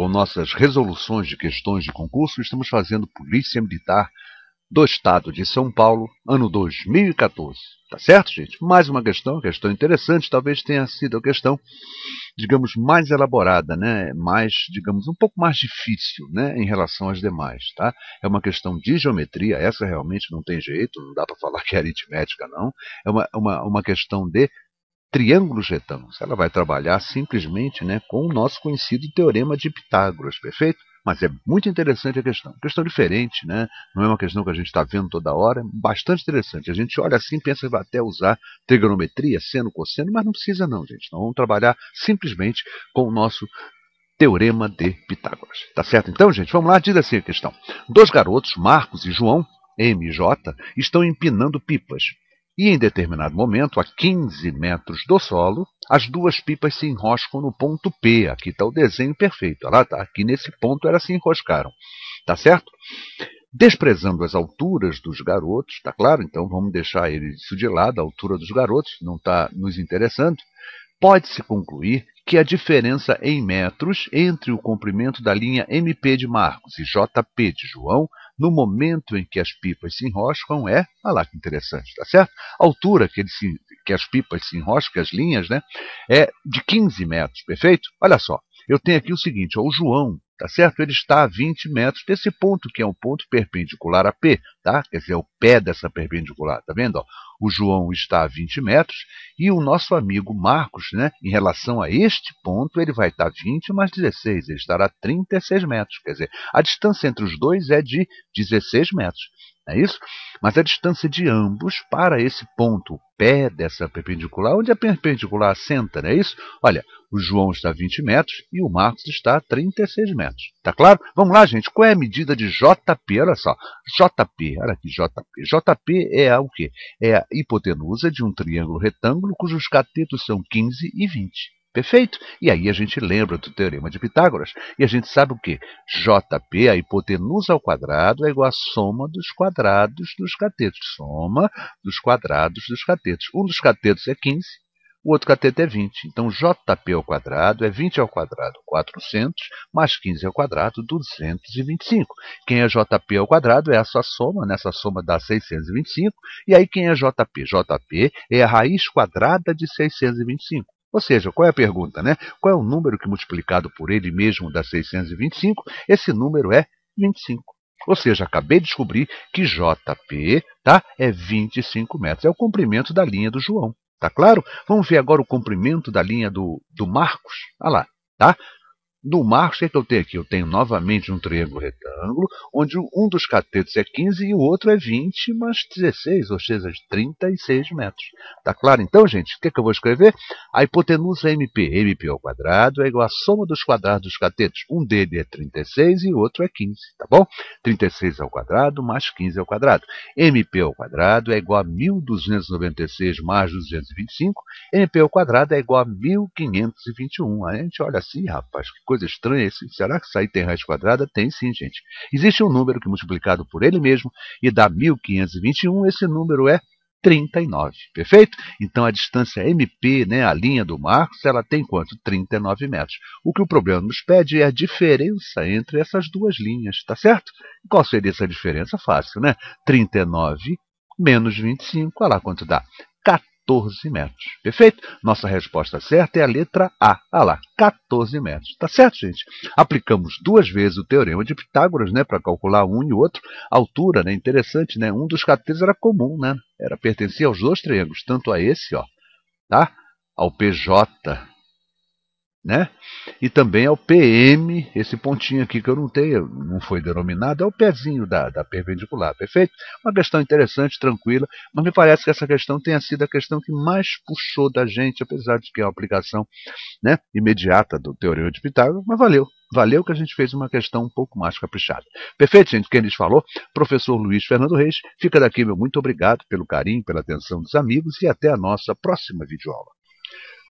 com nossas resoluções de questões de concurso, estamos fazendo Polícia Militar do Estado de São Paulo, ano 2014. Tá certo, gente? Mais uma questão, questão interessante, talvez tenha sido a questão, digamos, mais elaborada, né? Mais, digamos, um pouco mais difícil, né, em relação às demais, tá? É uma questão de geometria, essa realmente não tem jeito, não dá para falar que é aritmética, não. É uma, uma, uma questão de triângulos retângulos. Ela vai trabalhar simplesmente né, com o nosso conhecido teorema de Pitágoras, perfeito? Mas é muito interessante a questão. Questão diferente, né? não é uma questão que a gente está vendo toda hora, é bastante interessante. A gente olha assim pensa que vai até usar trigonometria, seno, cosseno, mas não precisa não, gente. Nós vamos trabalhar simplesmente com o nosso teorema de Pitágoras. Tá certo? Então, gente, vamos lá, diz assim a questão. Dois garotos, Marcos e João, M e J, estão empinando pipas e em determinado momento, a 15 metros do solo, as duas pipas se enroscam no ponto P. Aqui está o desenho perfeito. Lá tá, aqui nesse ponto elas se enroscaram. Tá certo? Desprezando as alturas dos garotos, tá claro? Então vamos deixar isso de lado, a altura dos garotos, não está nos interessando. Pode-se concluir que a diferença em metros entre o comprimento da linha MP de Marcos e JP de João no momento em que as pipas se enroscam é, olha lá que interessante, tá certo? A altura que, se, que as pipas se enroscam, as linhas, né, é de 15 metros, perfeito? Olha só, eu tenho aqui o seguinte, ó, o João, tá certo? Ele está a 20 metros desse ponto, que é um ponto perpendicular a P, tá? Quer dizer, é o pé dessa perpendicular, tá vendo? Ó? O João está a 20 metros e o nosso amigo Marcos, né, em relação a este ponto, ele vai estar 20 mais 16, ele estará a 36 metros. Quer dizer, a distância entre os dois é de 16 metros é isso? Mas a distância de ambos para esse ponto, o pé dessa perpendicular, onde a perpendicular assenta, não é isso? Olha, o João está a 20 metros e o Marcos está a 36 metros. Tá claro? Vamos lá, gente. Qual é a medida de JP? Olha só. JP, olha aqui, JP. JP é a, o quê? É a hipotenusa de um triângulo retângulo cujos catetos são 15 e 20. Perfeito? E aí a gente lembra do Teorema de Pitágoras e a gente sabe o que? JP, a hipotenusa ao quadrado, é igual à soma dos quadrados dos catetos. Soma dos quadrados dos catetos. Um dos catetos é 15, o outro cateto é 20. Então, JP ao quadrado é 20 ao quadrado, 400, mais 15 ao quadrado, 225. Quem é JP ao quadrado é essa soma, nessa soma dá 625. E aí, quem é JP? JP é a raiz quadrada de 625. Ou seja, qual é a pergunta, né? Qual é o número que multiplicado por ele mesmo dá 625? Esse número é 25. Ou seja, acabei de descobrir que JP tá, é 25 metros. É o comprimento da linha do João. Tá claro? Vamos ver agora o comprimento da linha do, do Marcos. Olha lá. Tá? No mar, o que, é que eu tenho aqui? Eu tenho novamente um triângulo retângulo, onde um dos catetos é 15 e o outro é 20 mais 16, ou seja, 36 metros. Tá claro então, gente? O que, é que eu vou escrever? A hipotenusa é MP, MP ao quadrado, é igual à soma dos quadrados dos catetos. Um dele é 36 e o outro é 15, tá bom? 36 ao quadrado mais 15 ao quadrado. MP ao quadrado é igual a 1296 mais 225. MP ao quadrado é igual a 1521. A gente olha assim, rapaz, que coisa estranha esse Será que isso aí tem raiz quadrada? Tem sim, gente. Existe um número que é multiplicado por ele mesmo e dá 1521, esse número é 39, perfeito? Então a distância MP, né, a linha do Marcos, ela tem quanto? 39 metros. O que o problema nos pede é a diferença entre essas duas linhas, tá certo? Qual seria essa diferença? Fácil, né? 39 menos 25, olha lá quanto dá. 14 metros. Perfeito? Nossa resposta certa é a letra A. Ah lá, 14 metros. Tá certo, gente? Aplicamos duas vezes o teorema de Pitágoras, né, para calcular um e o outro. altura, né, interessante, né? Um dos catetos era comum, né? Era pertencia aos dois triângulos, tanto a esse, ó, tá? Ao PJ né? E também é o PM, esse pontinho aqui que eu não tenho, não foi denominado, é o pezinho da, da perpendicular, perfeito? Uma questão interessante, tranquila, mas me parece que essa questão tenha sido a questão que mais puxou da gente, apesar de que é uma aplicação né, imediata do Teorema de Pitágoras, mas valeu. Valeu que a gente fez uma questão um pouco mais caprichada. Perfeito, gente? Quem lhes falou? Professor Luiz Fernando Reis. Fica daqui, meu muito obrigado pelo carinho, pela atenção dos amigos e até a nossa próxima videoaula.